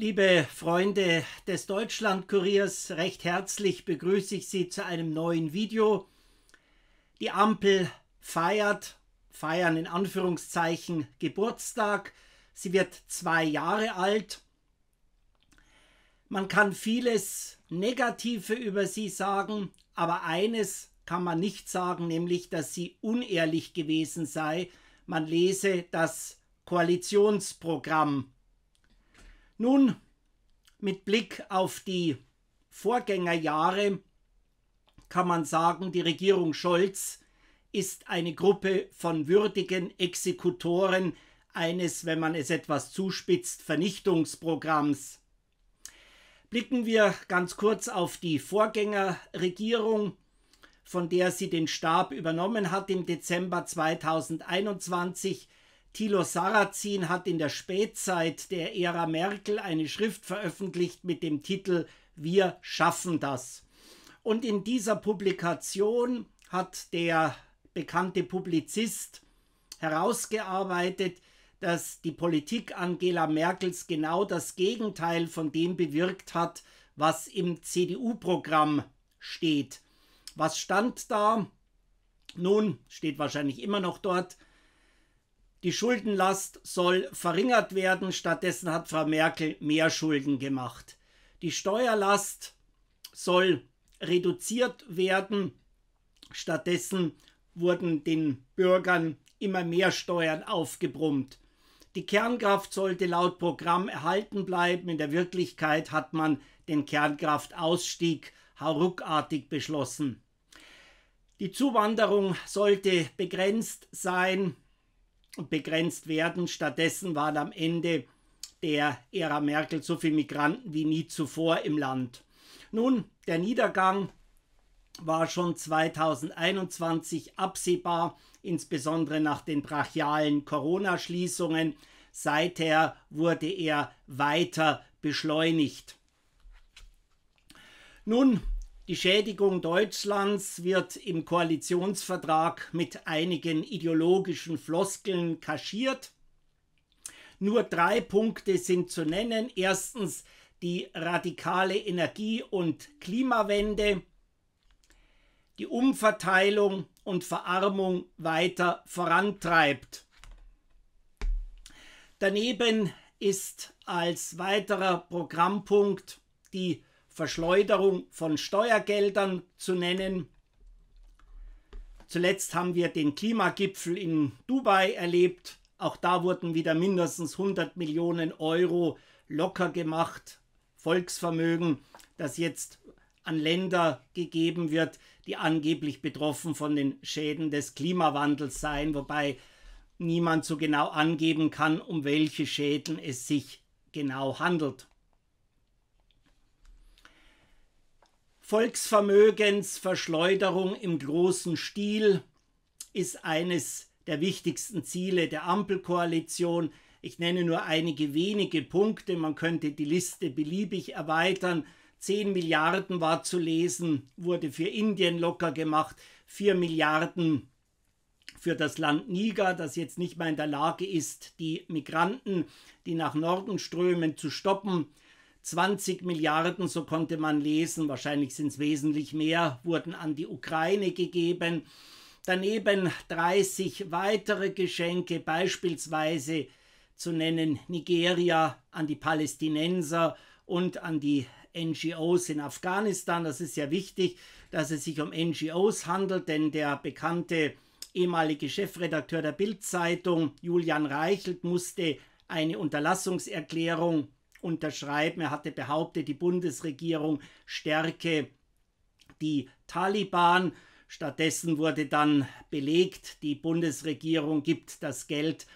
Liebe Freunde des Deutschlandkuriers, recht herzlich begrüße ich Sie zu einem neuen Video. Die Ampel feiert, feiern in Anführungszeichen, Geburtstag. Sie wird zwei Jahre alt. Man kann vieles Negative über sie sagen, aber eines kann man nicht sagen, nämlich, dass sie unehrlich gewesen sei. Man lese das Koalitionsprogramm nun, mit Blick auf die Vorgängerjahre kann man sagen, die Regierung Scholz ist eine Gruppe von würdigen Exekutoren eines, wenn man es etwas zuspitzt, Vernichtungsprogramms. Blicken wir ganz kurz auf die Vorgängerregierung, von der sie den Stab übernommen hat im Dezember 2021 Thilo Sarrazin hat in der Spätzeit der Ära Merkel eine Schrift veröffentlicht mit dem Titel Wir schaffen das. Und in dieser Publikation hat der bekannte Publizist herausgearbeitet, dass die Politik Angela Merkels genau das Gegenteil von dem bewirkt hat, was im CDU-Programm steht. Was stand da? Nun, steht wahrscheinlich immer noch dort, die Schuldenlast soll verringert werden. Stattdessen hat Frau Merkel mehr Schulden gemacht. Die Steuerlast soll reduziert werden. Stattdessen wurden den Bürgern immer mehr Steuern aufgebrummt. Die Kernkraft sollte laut Programm erhalten bleiben. In der Wirklichkeit hat man den Kernkraftausstieg hauruckartig beschlossen. Die Zuwanderung sollte begrenzt sein begrenzt werden. Stattdessen waren am Ende der Ära Merkel so viele Migranten wie nie zuvor im Land. Nun, der Niedergang war schon 2021 absehbar, insbesondere nach den brachialen Corona-Schließungen. Seither wurde er weiter beschleunigt. Nun, die Schädigung Deutschlands wird im Koalitionsvertrag mit einigen ideologischen Floskeln kaschiert. Nur drei Punkte sind zu nennen. Erstens die radikale Energie- und Klimawende, die Umverteilung und Verarmung weiter vorantreibt. Daneben ist als weiterer Programmpunkt die Verschleuderung von Steuergeldern zu nennen. Zuletzt haben wir den Klimagipfel in Dubai erlebt. Auch da wurden wieder mindestens 100 Millionen Euro locker gemacht, Volksvermögen, das jetzt an Länder gegeben wird, die angeblich betroffen von den Schäden des Klimawandels seien, wobei niemand so genau angeben kann, um welche Schäden es sich genau handelt. Volksvermögensverschleuderung im großen Stil ist eines der wichtigsten Ziele der Ampelkoalition. Ich nenne nur einige wenige Punkte, man könnte die Liste beliebig erweitern. 10 Milliarden war zu lesen, wurde für Indien locker gemacht, 4 Milliarden für das Land Niger, das jetzt nicht mehr in der Lage ist, die Migranten, die nach Norden strömen, zu stoppen. 20 Milliarden, so konnte man lesen, wahrscheinlich sind es wesentlich mehr, wurden an die Ukraine gegeben. Daneben 30 weitere Geschenke, beispielsweise zu nennen Nigeria an die Palästinenser und an die NGOs in Afghanistan. Das ist ja wichtig, dass es sich um NGOs handelt, denn der bekannte ehemalige Chefredakteur der Bild-Zeitung Julian Reichelt musste eine Unterlassungserklärung unterschreiben. Er hatte behauptet, die Bundesregierung stärke die Taliban. Stattdessen wurde dann belegt, die Bundesregierung gibt das Geld,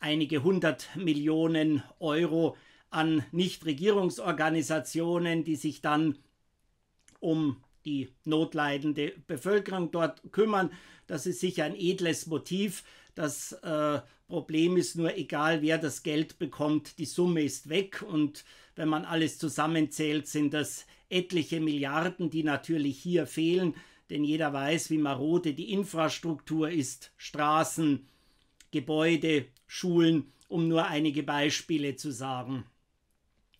einige hundert Millionen Euro, an Nichtregierungsorganisationen, die sich dann um die notleidende Bevölkerung dort kümmern. Das ist sicher ein edles Motiv, das äh, Problem ist nur, egal wer das Geld bekommt, die Summe ist weg und wenn man alles zusammenzählt, sind das etliche Milliarden, die natürlich hier fehlen, denn jeder weiß, wie marode die Infrastruktur ist, Straßen, Gebäude, Schulen, um nur einige Beispiele zu sagen.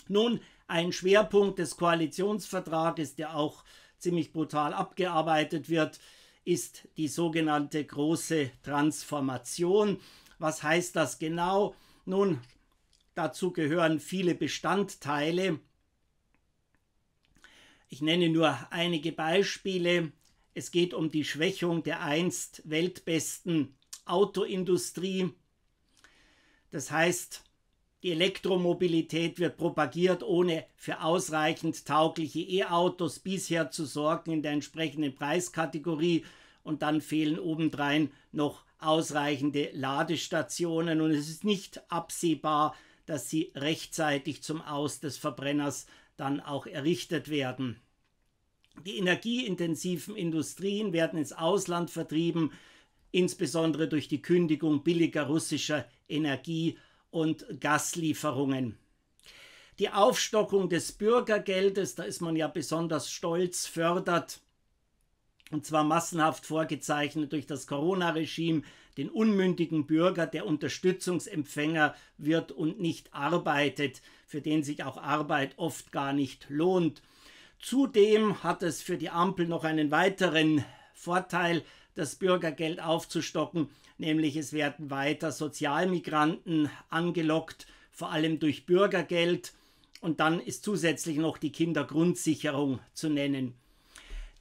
Nun, ein Schwerpunkt des Koalitionsvertrages, der auch ziemlich brutal abgearbeitet wird, ist die sogenannte große Transformation. Was heißt das genau? Nun, dazu gehören viele Bestandteile. Ich nenne nur einige Beispiele. Es geht um die Schwächung der einst weltbesten Autoindustrie. Das heißt, die Elektromobilität wird propagiert, ohne für ausreichend taugliche E-Autos bisher zu sorgen in der entsprechenden Preiskategorie. Und dann fehlen obendrein noch ausreichende Ladestationen. Und es ist nicht absehbar, dass sie rechtzeitig zum Aus des Verbrenners dann auch errichtet werden. Die energieintensiven Industrien werden ins Ausland vertrieben, insbesondere durch die Kündigung billiger russischer Energie und Gaslieferungen. Die Aufstockung des Bürgergeldes, da ist man ja besonders stolz, fördert und zwar massenhaft vorgezeichnet durch das Corona-Regime, den unmündigen Bürger, der Unterstützungsempfänger wird und nicht arbeitet, für den sich auch Arbeit oft gar nicht lohnt. Zudem hat es für die Ampel noch einen weiteren Vorteil, das Bürgergeld aufzustocken, nämlich es werden weiter Sozialmigranten angelockt, vor allem durch Bürgergeld. Und dann ist zusätzlich noch die Kindergrundsicherung zu nennen.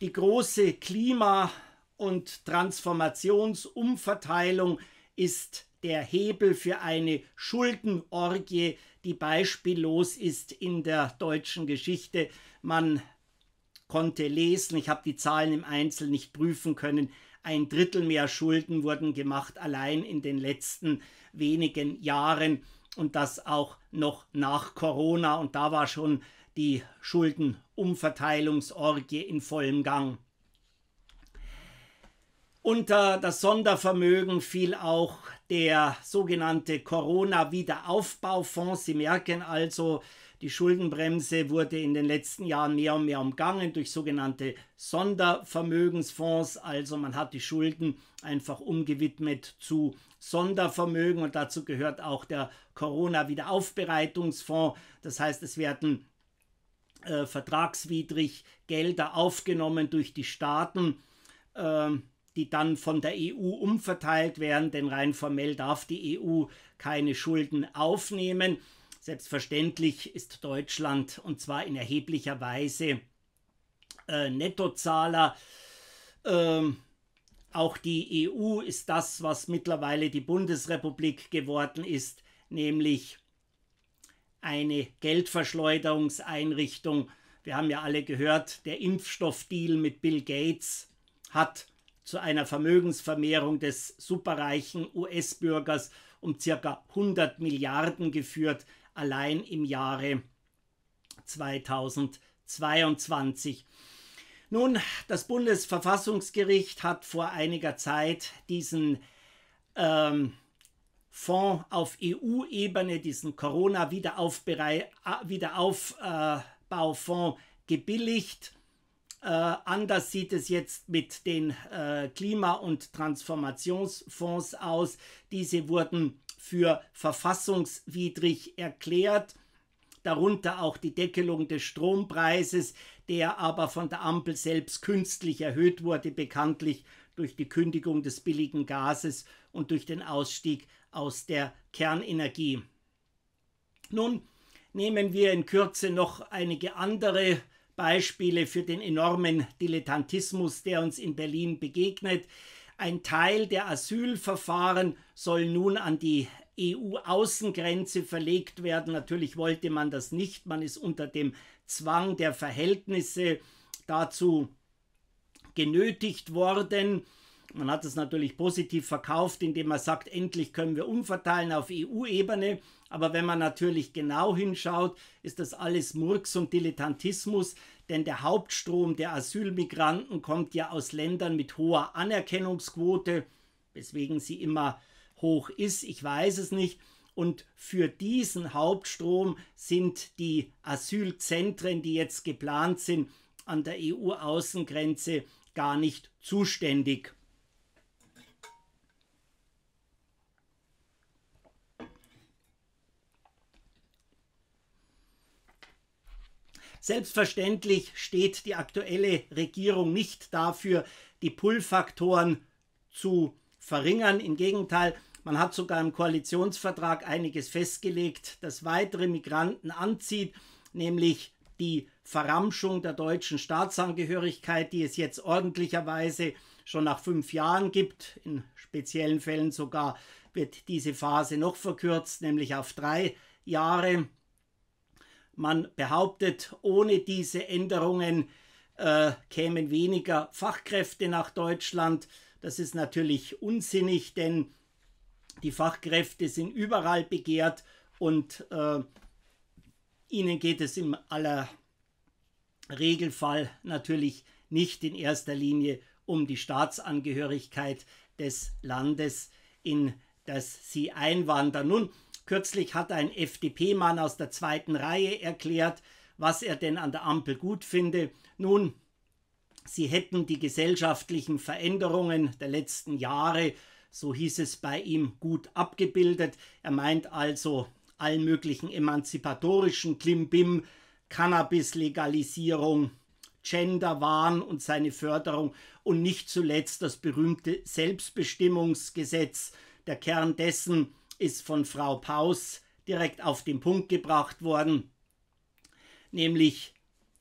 Die große Klima- und Transformationsumverteilung ist der Hebel für eine Schuldenorgie, die beispiellos ist in der deutschen Geschichte. Man konnte lesen, ich habe die Zahlen im Einzel nicht prüfen können. Ein Drittel mehr Schulden wurden gemacht allein in den letzten wenigen Jahren und das auch noch nach Corona und da war schon die Schuldenumverteilungsorgie in vollem Gang. Unter das Sondervermögen fiel auch der sogenannte Corona-Wiederaufbaufonds. Sie merken also, die Schuldenbremse wurde in den letzten Jahren mehr und mehr umgangen durch sogenannte Sondervermögensfonds. Also man hat die Schulden einfach umgewidmet zu Sondervermögen und dazu gehört auch der Corona-Wiederaufbereitungsfonds. Das heißt, es werden äh, vertragswidrig Gelder aufgenommen durch die Staaten. Äh, die dann von der EU umverteilt werden, denn rein formell darf die EU keine Schulden aufnehmen. Selbstverständlich ist Deutschland und zwar in erheblicher Weise äh, Nettozahler. Ähm, auch die EU ist das, was mittlerweile die Bundesrepublik geworden ist, nämlich eine Geldverschleuderungseinrichtung. Wir haben ja alle gehört, der Impfstoffdeal mit Bill Gates hat zu einer Vermögensvermehrung des superreichen US-Bürgers um circa 100 Milliarden geführt allein im Jahre 2022. Nun, das Bundesverfassungsgericht hat vor einiger Zeit diesen ähm, Fonds auf EU-Ebene, diesen Corona-Wiederaufbaufonds äh, gebilligt. Äh, anders sieht es jetzt mit den äh, Klima- und Transformationsfonds aus. Diese wurden für verfassungswidrig erklärt, darunter auch die Deckelung des Strompreises, der aber von der Ampel selbst künstlich erhöht wurde, bekanntlich durch die Kündigung des billigen Gases und durch den Ausstieg aus der Kernenergie. Nun nehmen wir in Kürze noch einige andere Beispiele für den enormen Dilettantismus, der uns in Berlin begegnet. Ein Teil der Asylverfahren soll nun an die EU-Außengrenze verlegt werden. Natürlich wollte man das nicht. Man ist unter dem Zwang der Verhältnisse dazu genötigt worden. Man hat es natürlich positiv verkauft, indem man sagt, endlich können wir umverteilen auf EU-Ebene. Aber wenn man natürlich genau hinschaut, ist das alles Murks und Dilettantismus, denn der Hauptstrom der Asylmigranten kommt ja aus Ländern mit hoher Anerkennungsquote, weswegen sie immer hoch ist, ich weiß es nicht. Und für diesen Hauptstrom sind die Asylzentren, die jetzt geplant sind, an der EU-Außengrenze gar nicht zuständig. Selbstverständlich steht die aktuelle Regierung nicht dafür, die Pull-Faktoren zu verringern. Im Gegenteil, man hat sogar im Koalitionsvertrag einiges festgelegt, das weitere Migranten anzieht, nämlich die Verramschung der deutschen Staatsangehörigkeit, die es jetzt ordentlicherweise schon nach fünf Jahren gibt. In speziellen Fällen sogar wird diese Phase noch verkürzt, nämlich auf drei Jahre. Man behauptet, ohne diese Änderungen äh, kämen weniger Fachkräfte nach Deutschland. Das ist natürlich unsinnig, denn die Fachkräfte sind überall begehrt und äh, ihnen geht es im aller Regelfall natürlich nicht in erster Linie um die Staatsangehörigkeit des Landes, in das sie einwandern. Nun, Kürzlich hat ein FDP-Mann aus der zweiten Reihe erklärt, was er denn an der Ampel gut finde. Nun, sie hätten die gesellschaftlichen Veränderungen der letzten Jahre, so hieß es bei ihm, gut abgebildet. Er meint also allen möglichen emanzipatorischen Klimbim, Cannabis-Legalisierung, Genderwahn und seine Förderung und nicht zuletzt das berühmte Selbstbestimmungsgesetz, der Kern dessen, ist von Frau Paus direkt auf den Punkt gebracht worden, nämlich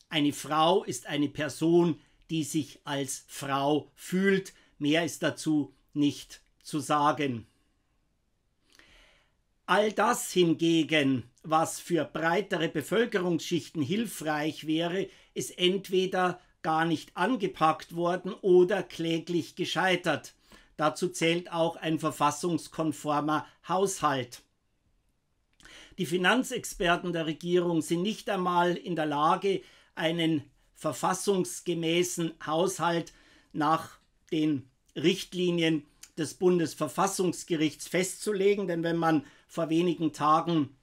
eine Frau ist eine Person, die sich als Frau fühlt. Mehr ist dazu nicht zu sagen. All das hingegen, was für breitere Bevölkerungsschichten hilfreich wäre, ist entweder gar nicht angepackt worden oder kläglich gescheitert. Dazu zählt auch ein verfassungskonformer Haushalt. Die Finanzexperten der Regierung sind nicht einmal in der Lage, einen verfassungsgemäßen Haushalt nach den Richtlinien des Bundesverfassungsgerichts festzulegen, denn wenn man vor wenigen Tagen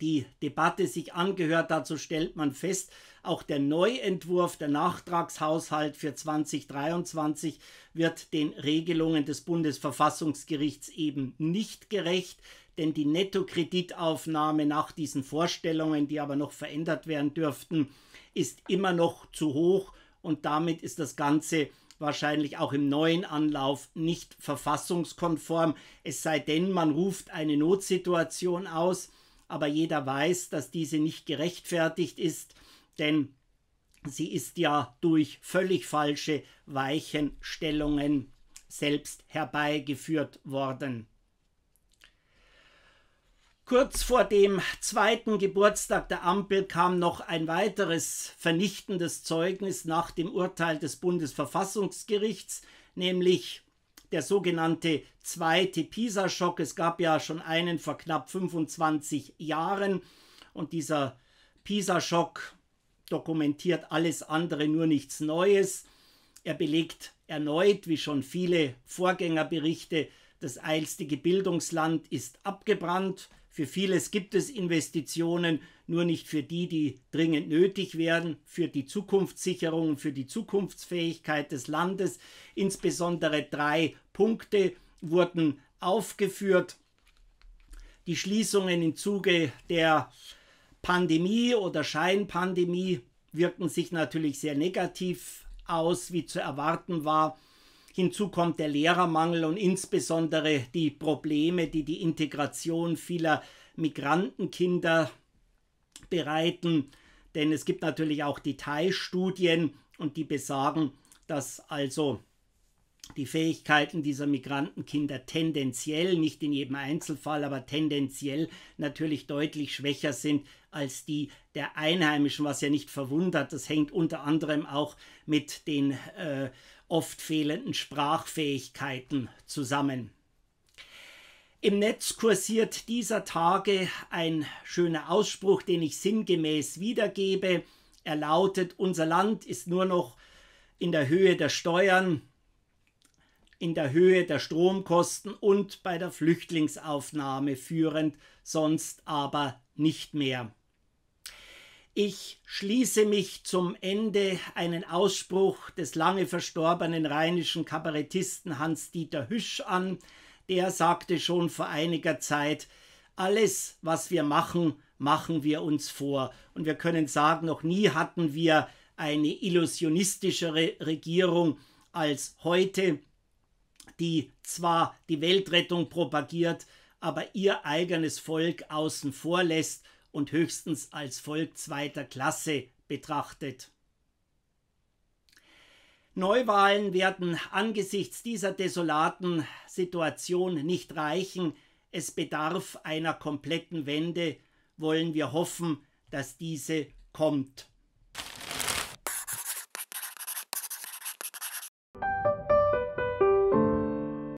die Debatte sich angehört hat, so stellt man fest, auch der Neuentwurf der Nachtragshaushalt für 2023 wird den Regelungen des Bundesverfassungsgerichts eben nicht gerecht, denn die Nettokreditaufnahme nach diesen Vorstellungen, die aber noch verändert werden dürften, ist immer noch zu hoch und damit ist das Ganze wahrscheinlich auch im neuen Anlauf nicht verfassungskonform, es sei denn, man ruft eine Notsituation aus, aber jeder weiß, dass diese nicht gerechtfertigt ist, denn sie ist ja durch völlig falsche Weichenstellungen selbst herbeigeführt worden. Kurz vor dem zweiten Geburtstag der Ampel kam noch ein weiteres vernichtendes Zeugnis nach dem Urteil des Bundesverfassungsgerichts, nämlich der sogenannte zweite Pisa-Schock. Es gab ja schon einen vor knapp 25 Jahren und dieser Pisa-Schock dokumentiert alles andere, nur nichts Neues. Er belegt erneut, wie schon viele Vorgängerberichte, das einstige Bildungsland ist abgebrannt. Für vieles gibt es Investitionen, nur nicht für die, die dringend nötig werden, für die Zukunftssicherung, für die Zukunftsfähigkeit des Landes. Insbesondere drei Punkte wurden aufgeführt. Die Schließungen im Zuge der Pandemie oder Scheinpandemie wirken sich natürlich sehr negativ aus, wie zu erwarten war. Hinzu kommt der Lehrermangel und insbesondere die Probleme, die die Integration vieler Migrantenkinder bereiten. Denn es gibt natürlich auch Detailstudien und die besagen, dass also die Fähigkeiten dieser Migrantenkinder tendenziell, nicht in jedem Einzelfall, aber tendenziell natürlich deutlich schwächer sind als die der Einheimischen, was ja nicht verwundert. Das hängt unter anderem auch mit den äh, oft fehlenden Sprachfähigkeiten zusammen. Im Netz kursiert dieser Tage ein schöner Ausspruch, den ich sinngemäß wiedergebe. Er lautet, unser Land ist nur noch in der Höhe der Steuern, in der Höhe der Stromkosten und bei der Flüchtlingsaufnahme führend, sonst aber nicht mehr. Ich schließe mich zum Ende einen Ausspruch des lange verstorbenen rheinischen Kabarettisten Hans-Dieter Hüsch an. Der sagte schon vor einiger Zeit, alles, was wir machen, machen wir uns vor. Und wir können sagen, noch nie hatten wir eine illusionistischere Regierung als heute, die zwar die Weltrettung propagiert, aber ihr eigenes Volk außen vor lässt und höchstens als Volk zweiter Klasse betrachtet. Neuwahlen werden angesichts dieser desolaten Situation nicht reichen. Es bedarf einer kompletten Wende. Wollen wir hoffen, dass diese kommt.